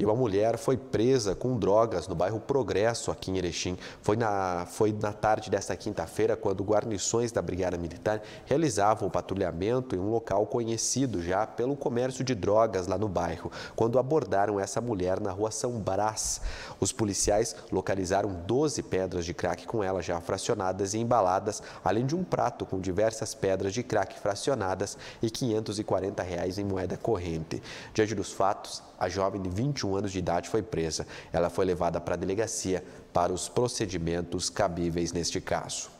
E uma mulher foi presa com drogas no bairro Progresso, aqui em Erechim. Foi na, foi na tarde desta quinta-feira, quando guarnições da Brigada Militar realizavam o patrulhamento em um local conhecido já pelo comércio de drogas lá no bairro, quando abordaram essa mulher na rua São Brás. Os policiais localizaram 12 pedras de crack com ela já fracionadas e embaladas, além de um prato com diversas pedras de crack fracionadas e 540 reais em moeda corrente. Diante dos fatos, a jovem de 21 21 anos de idade, foi presa. Ela foi levada para a delegacia para os procedimentos cabíveis neste caso.